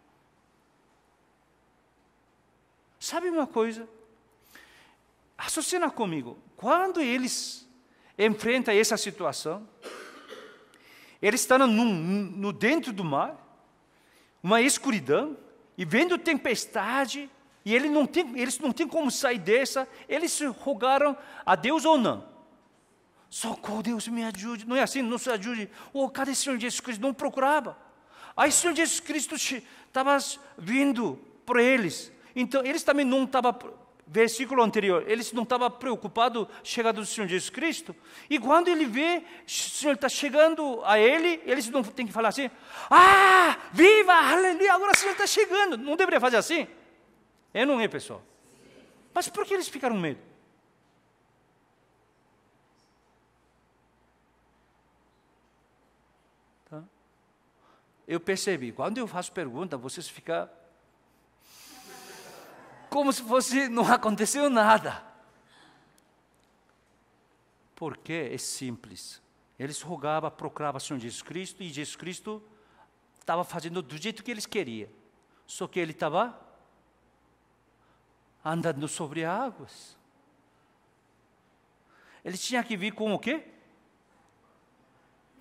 Sabe uma coisa? Raciocina comigo. Quando eles enfrenta essa situação. Eles estão no, no dentro do mar, uma escuridão, e vendo tempestade, e ele não tem, eles não têm como sair dessa, eles rogaram a Deus ou não. Socorro, Deus me ajude. Não é assim, não se ajude. Oh, cadê o Senhor Jesus Cristo? Não procurava. Aí o Senhor Jesus Cristo estava vindo para eles. Então, eles também não estavam versículo anterior, ele não estava preocupado com a chegada do Senhor Jesus Cristo. E quando ele vê, o Senhor está chegando a ele, eles não tem que falar assim: Ah, viva, aleluia, agora o Senhor está chegando. Não deveria fazer assim? É, não é, pessoal? Mas por que eles ficaram medo? Tá? Eu percebi, quando eu faço pergunta, vocês ficam como se fosse não aconteceu nada. Porque é simples. Eles rogavam, proclamavam o Senhor Jesus Cristo e Jesus Cristo estava fazendo do jeito que eles queriam. Só que ele estava andando sobre águas. Ele tinha que vir com o quê?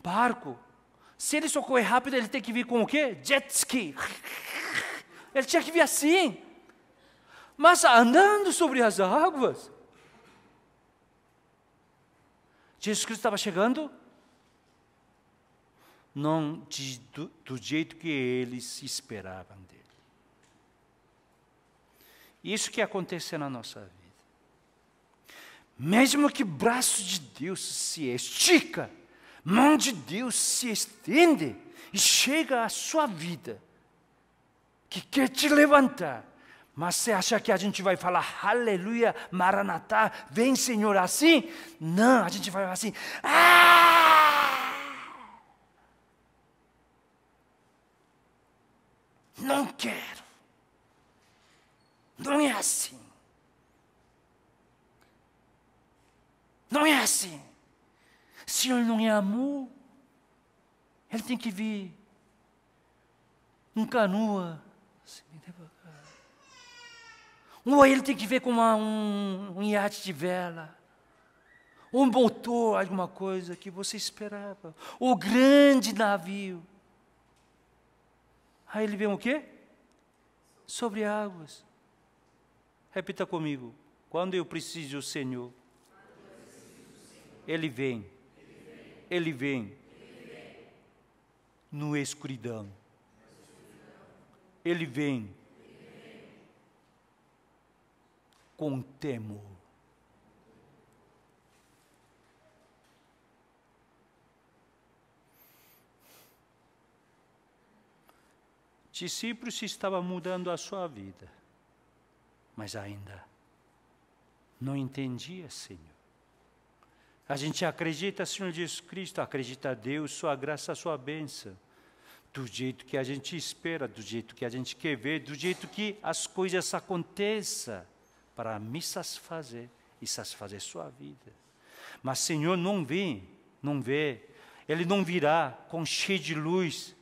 Barco. Se ele socorrer rápido, ele tem que vir com o quê? Jet ski. Ele tinha que vir assim mas andando sobre as águas. Jesus Cristo estava chegando? Não de, do, do jeito que eles esperavam dele. Isso que acontece na nossa vida. Mesmo que braço de Deus se estica, mão de Deus se estende e chega à sua vida, que quer te levantar, mas você acha que a gente vai falar aleluia, maranatá, vem Senhor assim? Não, a gente vai falar assim. Ah! Não quero. Não é assim. Não é assim. Se ele não é amor, ele tem que vir em canoa um ele tem que ver com uma, um, um iate de vela. Um motor, alguma coisa que você esperava. O grande navio. Aí ele vê o quê? Sobre águas. Repita comigo. Quando eu preciso do Senhor, Ele vem. Ele vem. No escuridão. Ele vem Com temor, contemo. se estava mudando a sua vida, mas ainda não entendia, Senhor. A gente acredita, Senhor Jesus Cristo, acredita a Deus, sua graça, sua bênção do jeito que a gente espera, do jeito que a gente quer ver, do jeito que as coisas aconteçam para me satisfazer e satisfazer sua vida. Mas Senhor não vem, não vê. Ele não virá com cheio de luz,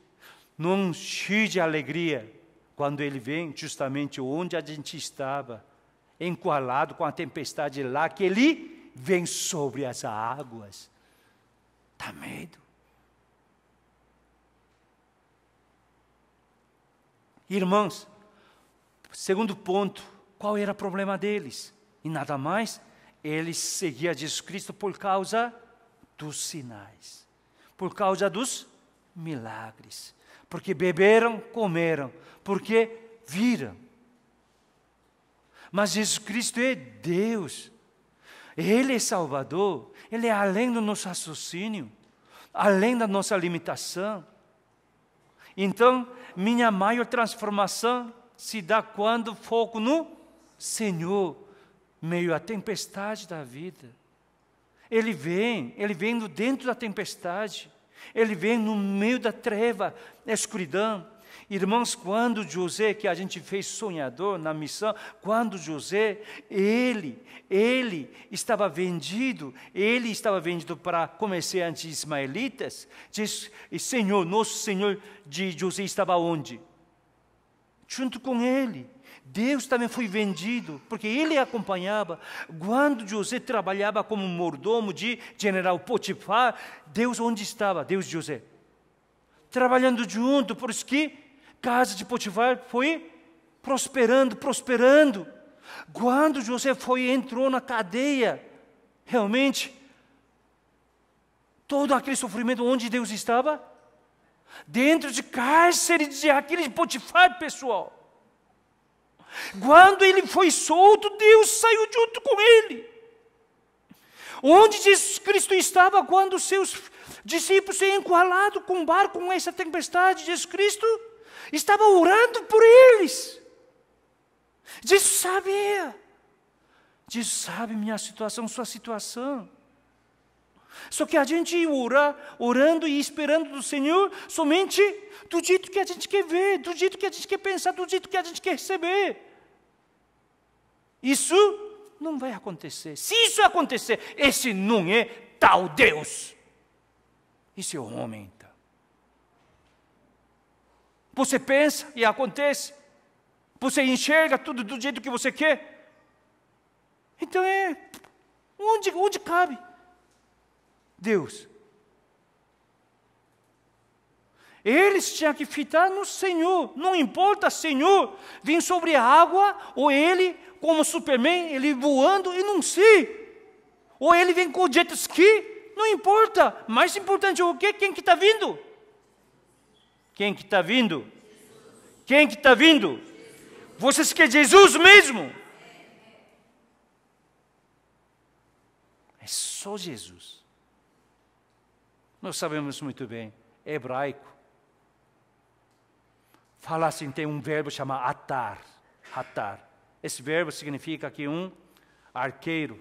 não cheio de alegria, quando ele vem justamente onde a gente estava, encurralado com a tempestade lá, que ele vem sobre as águas. Está medo. Irmãos, segundo ponto, qual era o problema deles. E nada mais, eles seguiam Jesus Cristo por causa dos sinais, por causa dos milagres, porque beberam, comeram, porque viram. Mas Jesus Cristo é Deus, Ele é Salvador, Ele é além do nosso raciocínio, além da nossa limitação. Então, minha maior transformação se dá quando foco no Senhor, meio à tempestade da vida. Ele vem, ele vem no dentro da tempestade, ele vem no meio da treva, da escuridão. Irmãos, quando José, que a gente fez sonhador na missão, quando José, ele, ele estava vendido, ele estava vendido para comerciantes ismaelitas, diz, Senhor, nosso Senhor de José estava onde? Junto com ele. Deus também foi vendido, porque ele acompanhava. Quando José trabalhava como mordomo de general Potifar, Deus onde estava? Deus e José. Trabalhando junto, por isso que a casa de Potifar foi prosperando, prosperando. Quando José foi entrou na cadeia, realmente, todo aquele sofrimento onde Deus estava? Dentro de cárcere de aquele Potifar, pessoal. Quando ele foi solto, Deus saiu junto com ele. Onde Jesus Cristo estava quando seus discípulos se encurralados com o barco, com essa tempestade, Jesus Cristo estava orando por eles. Jesus sabia. Jesus sabe minha situação, sua situação. Só que a gente ora, orando e esperando do Senhor somente do jeito que a gente quer ver, do jeito que a gente quer pensar, do jeito que a gente quer receber. Isso não vai acontecer. Se isso acontecer, esse não é tal Deus. Isso é o homem. Então. Você pensa e acontece. Você enxerga tudo do jeito que você quer. Então é. Onde, onde cabe? Deus. Eles tinham que fitar no Senhor, não importa, Senhor, vem sobre a água, ou ele, como Superman, ele voando, e não sei. Ou ele vem com jet ski, não importa. Mais importante o quê? Quem que está vindo? Quem que está vindo? Quem que está vindo? Vocês querem Jesus mesmo? É só Jesus nós sabemos muito bem, é hebraico. Fala assim, tem um verbo chamado atar, atar. Esse verbo significa que um arqueiro,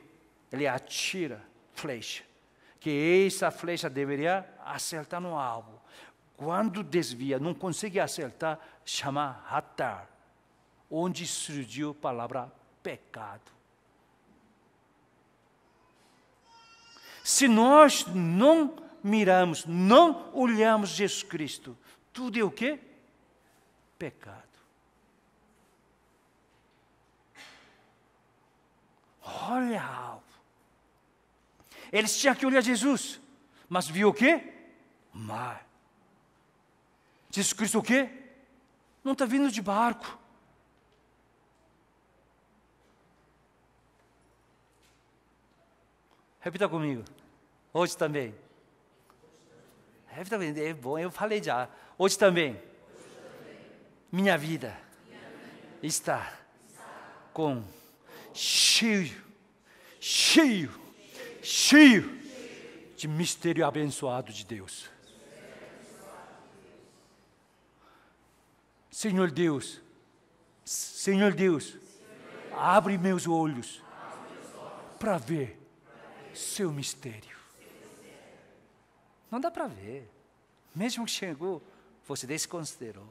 ele atira flecha, que essa flecha deveria acertar no alvo. Quando desvia, não consegue acertar, chama atar, onde surgiu a palavra pecado. Se nós não miramos, não olhamos Jesus Cristo, tudo é o quê? Pecado. Olha algo. Eles tinham que olhar Jesus, mas viu o quê? Mar. Jesus Cristo o quê? Não está vindo de barco. Repita comigo. Hoje também é, tá é bom eu falei já. Hoje também. Minha, vida está, com cheio, cheio, cheio de mistério abençoado de Deus. Senhor Deus, Senhor Deus, abre meus olhos para ver seu mistério. Não dá para ver. Mesmo que chegou, você desconsiderou.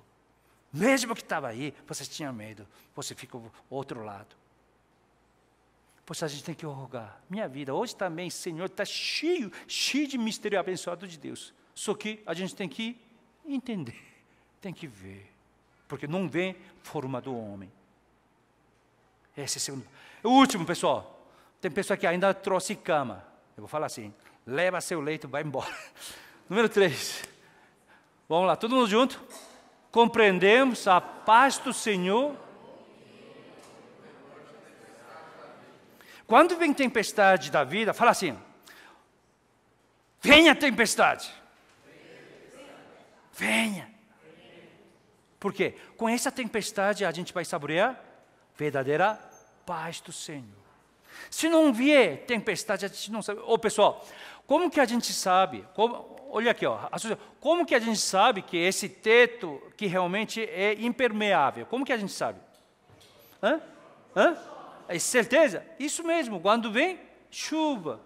Mesmo que estava aí, você tinha medo. Você ficou outro lado. Pois a gente tem que rogar. Minha vida, hoje também, Senhor, está cheio, cheio de mistério abençoado de Deus. Só que a gente tem que entender, tem que ver. Porque não vem forma do homem. Esse é o segundo. O último, pessoal. Tem pessoa que ainda trouxe cama. Eu vou falar assim leva seu leito, vai embora. Número 3. Vamos lá, todo mundo junto? Compreendemos a paz do Senhor. Quando vem tempestade da vida, fala assim: venha tempestade. Venha. Por quê? Com essa tempestade a gente vai saborear verdadeira paz do Senhor. Se não vier tempestade, a gente não sabe. Ô pessoal, como que a gente sabe? Como, olha aqui, ó, como que a gente sabe que esse teto que realmente é impermeável? Como que a gente sabe? Hã? Hã? É certeza? Isso mesmo, quando vem chuva.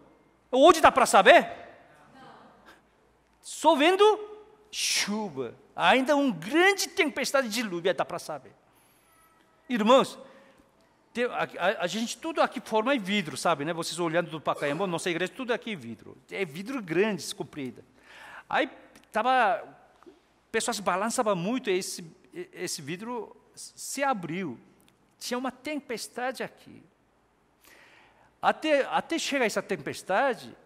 Hoje dá para saber? Só vendo chuva. Ainda um grande tempestade de dilúvio dá para saber. Irmãos, a, gente tudo aqui forma é vidro, sabe, né? Vocês olhando do Pacaembu, nossa igreja, tudo é aqui é vidro. É vidro grande, comprida. Aí tava pessoas balançava muito esse esse vidro se abriu. Tinha uma tempestade aqui. Até até chegar essa tempestade,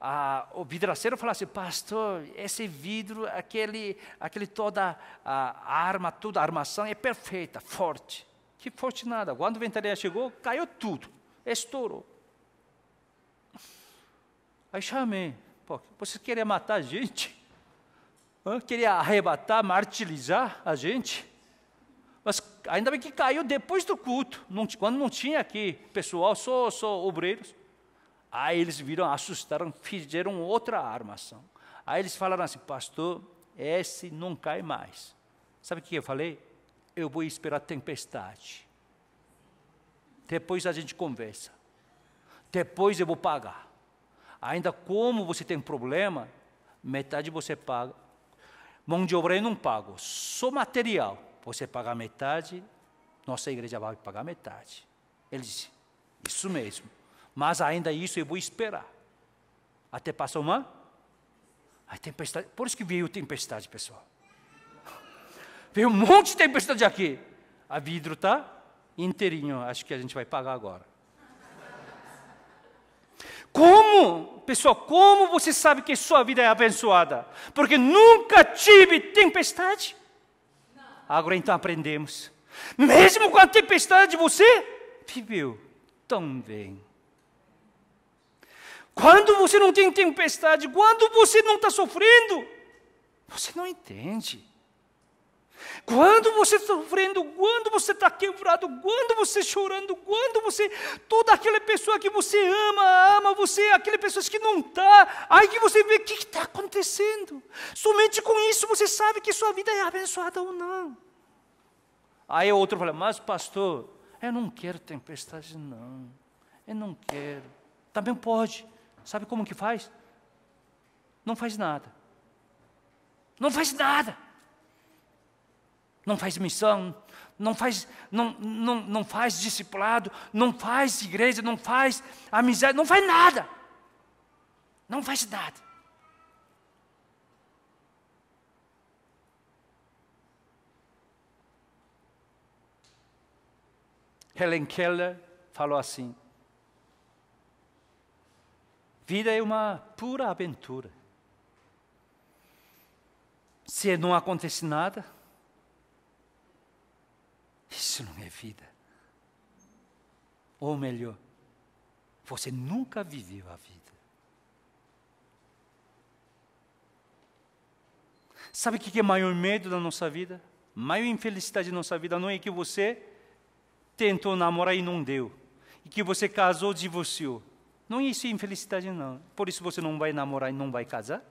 a, o vidraceiro falou assim, pastor, esse vidro, aquele, aquele toda a arma, toda a armação é perfeita, forte que forte nada. Quando a ventania chegou, caiu tudo, estourou. Aí chamei, pô, você queria matar a gente? Hã? Queria arrebatar, martirizar a gente? Mas ainda bem que caiu depois do culto, não, quando não tinha aqui pessoal, só, só obreiros. Aí eles viram, assustaram, fizeram outra armação. Aí eles falaram assim, pastor, esse não cai mais. Sabe o que eu falei? eu vou esperar tempestade. Depois a gente conversa. Depois eu vou pagar. Ainda como você tem problema, metade você paga. Mão de obra eu não pago, só material. Você paga metade, nossa igreja vai pagar metade. Ele disse: Isso mesmo. Mas ainda isso eu vou esperar. Até passar uma a tempestade. Por isso que veio tempestade, pessoal. Veio um monte de tempestade aqui. A vidro está inteirinho, acho que a gente vai pagar agora. Como, pessoal, como você sabe que sua vida é abençoada? Porque nunca tive tempestade. Agora então aprendemos. Mesmo com a tempestade, você viveu tão bem. Quando você não tem tempestade, quando você não está sofrendo, você não entende. Quando você está sofrendo, quando você está quebrado, quando você chorando, quando você. Toda aquela pessoa que você ama, ama você, aquelas pessoas que não está, aí que você vê o que está acontecendo. Somente com isso você sabe que sua vida é abençoada ou não. Aí o outro fala, mas pastor, eu não quero tempestade, não. Eu não quero. Também pode. Sabe como que faz? Não faz nada. Não faz nada não faz missão, não faz, não, não, não faz discipulado, não faz igreja, não faz amizade, não faz nada. Não faz nada. Helen Keller falou assim: Vida é uma pura aventura. Se não acontece nada, isso não é vida. Ou melhor, você nunca viveu a vida. Sabe o que é maior medo da nossa vida? Maior infelicidade da nossa vida não é que você tentou namorar e não deu, e que você casou, divorciou. Não é isso infelicidade não. Por isso você não vai namorar e não vai casar.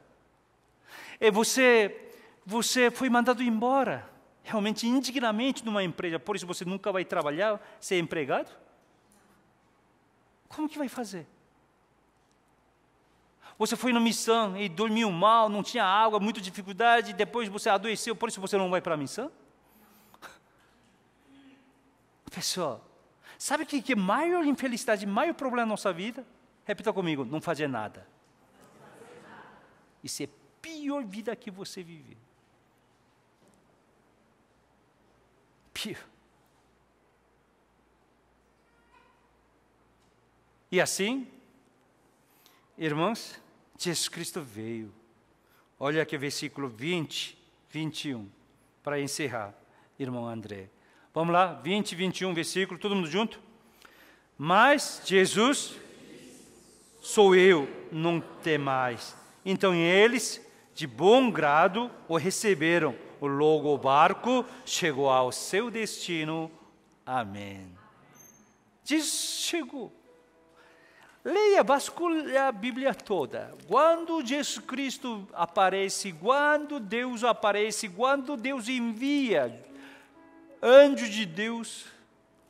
É você, você foi mandado embora realmente indignamente numa empresa, por isso você nunca vai trabalhar, ser é empregado? Como que vai fazer? Você foi na missão e dormiu mal, não tinha água, muita dificuldade, depois você adoeceu, por isso você não vai para a missão? Pessoal, sabe o que, é maior infelicidade, maior problema na nossa vida? Repita comigo, não fazer nada. Isso é a pior vida que você viveu. E assim, irmãos, Jesus Cristo veio. Olha aqui o versículo 20, 21, para encerrar, irmão André. Vamos lá, 20, 21, versículo, todo mundo junto? Mas Jesus, sou eu, não mais. Então eles, de bom grado, o receberam o logo barco chegou ao seu destino. Amém. Diz, chegou. Leia, vasculha a Bíblia toda. Quando Jesus Cristo aparece, quando Deus aparece, quando Deus envia anjo de Deus,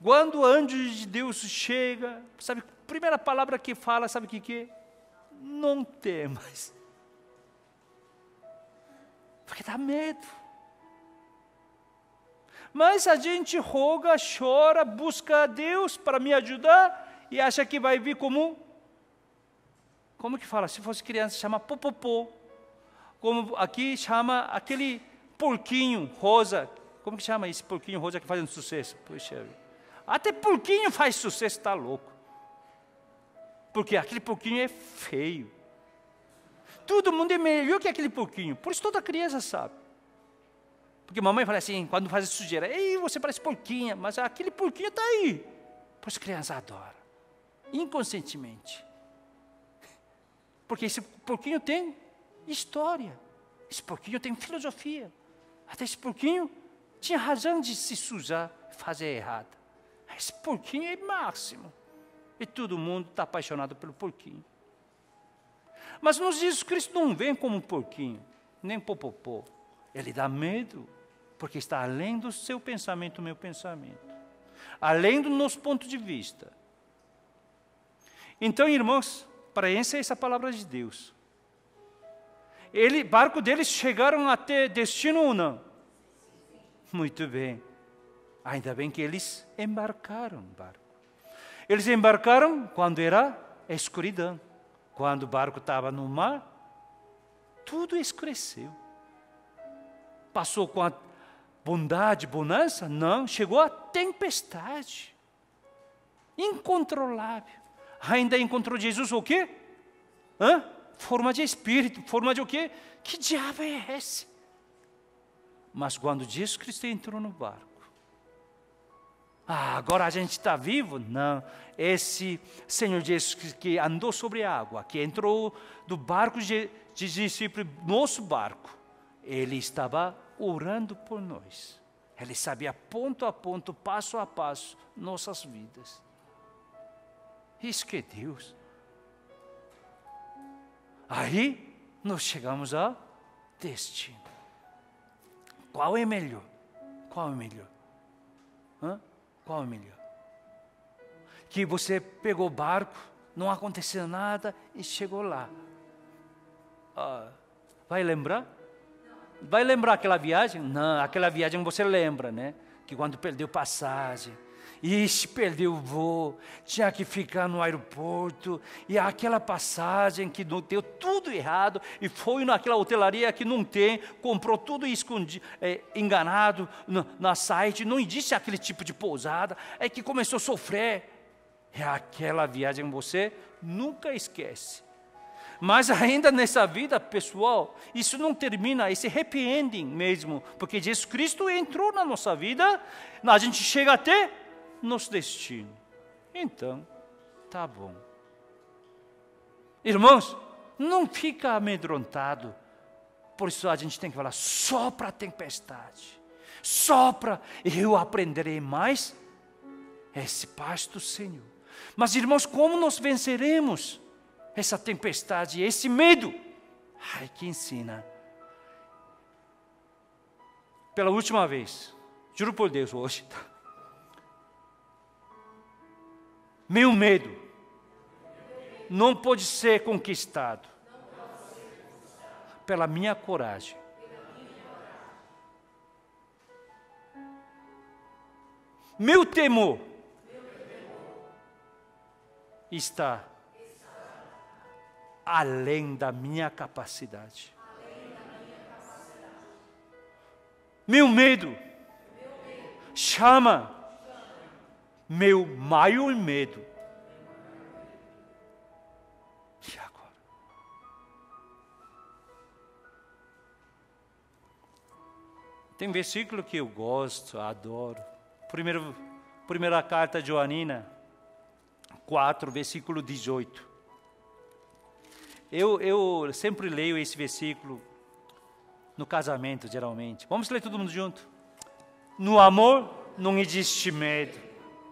quando o anjo de Deus chega, sabe, primeira palavra que fala, sabe o que, que é? Não temas. Porque dá medo. Mas a gente roga, chora, busca a Deus para me ajudar e acha que vai vir como. Como que fala? Se fosse criança, chama popopô. Como aqui chama aquele porquinho rosa. Como que chama esse porquinho rosa que fazendo sucesso? Poxa, até porquinho faz sucesso, está louco. Porque aquele porquinho é feio. Todo mundo é melhor que aquele porquinho. Por isso toda criança sabe. Porque mamãe fala assim, quando faz sujeira, ei, você parece porquinha, mas aquele porquinho está aí. Pois criança adora, inconscientemente. Porque esse porquinho tem história, esse porquinho tem filosofia. Até esse porquinho tinha razão de se sujar e fazer errado. Esse porquinho é máximo. E todo mundo está apaixonado pelo porquinho. Mas nos Jesus Cristo não vem como um porquinho, nem popopô. Ele dá medo porque está além do seu pensamento, o meu pensamento, além do nosso ponto de vista. Então, irmãos, para essa é essa palavra de Deus. Ele, barco deles chegaram até destino ou não? Muito bem. Ainda bem que eles embarcaram barco. Eles embarcaram quando era escuridão. Quando o barco estava no mar, tudo escureceu. Passou bondade, bonança? Não, chegou a tempestade. Incontrolável. Ainda encontrou Jesus o quê? Hã? Forma de espírito, forma de o quê? Que diabo é esse? Mas quando Jesus Cristo entrou no barco, ah, agora a gente está vivo? Não. Esse Senhor Jesus que andou sobre a água, que entrou do barco de, de discípulo, nosso barco, ele estava orando por nós. Ele sabia ponto a ponto, passo a passo, nossas vidas. Isso que é Deus. Aí nós chegamos ao destino. Qual é melhor? Qual é melhor? Hã? Qual é melhor? Que você pegou o barco, não aconteceu nada e chegou lá. Ah, vai lembrar? Vai lembrar aquela viagem? Não, aquela viagem você lembra, né? Que quando perdeu passagem, Ixi, perdeu o voo, tinha que ficar no aeroporto, e aquela passagem que não deu tudo errado, e foi naquela hotelaria que não tem, comprou tudo escondido, é, enganado no, na site, não existe aquele tipo de pousada, é que começou a sofrer. É aquela viagem que você nunca esquece. Mas ainda nessa vida pessoal, isso não termina, esse happy ending mesmo, porque Jesus Cristo entrou na nossa vida, a gente chega até nosso destino. Então, tá bom. Irmãos, não fica amedrontado. Por isso a gente tem que falar: sopra a tempestade, sopra, eu aprenderei mais esse pasto, Senhor. Mas, irmãos, como nós venceremos? essa tempestade, esse medo. Ai, que ensina. Pela última vez, juro por Deus hoje. Tá? Meu medo não pode ser conquistado pela minha coragem. Meu temor está além da minha capacidade. Meu, medo. chama, meu maior medo. E agora? Tem um versículo que eu gosto, adoro. Primeiro, primeira carta de Joanina, 4, versículo 18. Eu, eu sempre leio esse versículo no casamento, geralmente. Vamos ler todo mundo junto? No amor não existe medo.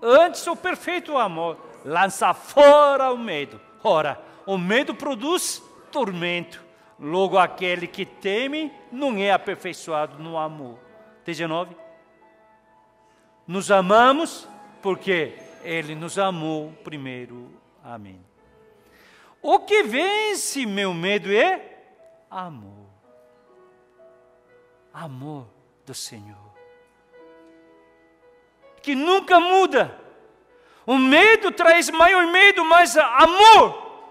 Antes o perfeito amor lança fora o medo. Ora, o medo produz tormento. Logo, aquele que teme não é aperfeiçoado no amor. 19. Nos amamos porque Ele nos amou primeiro. Amém. O que vence meu medo é amor. Amor do Senhor. Que nunca muda. O medo traz maior medo, mas amor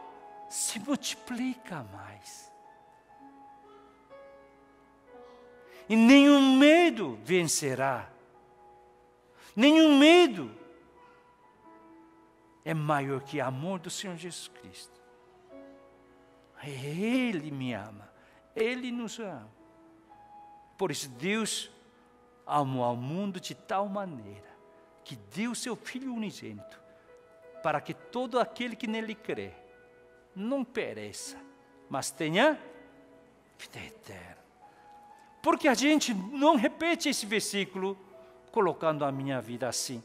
se multiplica mais. E nenhum medo vencerá. Nenhum medo é maior que o amor do Senhor Jesus Cristo. Ele me ama. Ele nos ama. Por isso, Deus amou ao mundo de tal maneira que deu seu Filho unigênito, para que todo aquele que nele crê não pereça, mas tenha vida eterna. Porque a gente não repete esse versículo colocando a minha vida assim.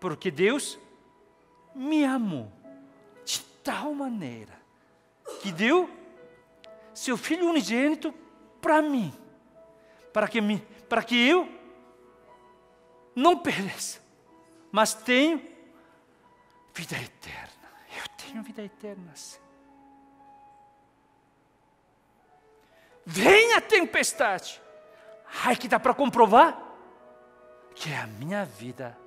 Porque Deus me amou de tal maneira que deu seu Filho unigênito para mim, para que, para que eu não pereça, mas tenho vida eterna. Eu tenho vida eterna, Venha Vem a tempestade. Ai, que dá para comprovar que é a minha vida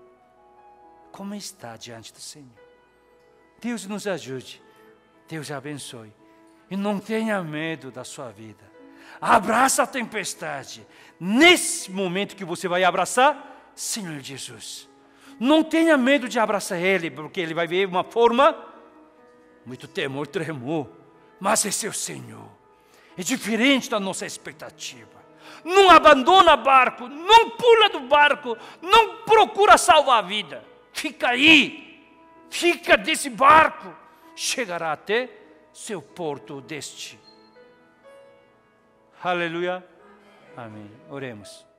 como está diante do Senhor. Deus nos ajude. Deus abençoe. E não tenha medo da sua vida. Abraça a tempestade. Nesse momento que você vai abraçar, Senhor Jesus. Não tenha medo de abraçar Ele, porque Ele vai ver uma forma, muito temor, tremor. Mas esse é o Senhor. É diferente da nossa expectativa. Não abandona barco, não pula do barco, não procura salvar a vida. Fica aí, fica desse barco chegará até seu porto deste. Aleluia. Amém. Oremos.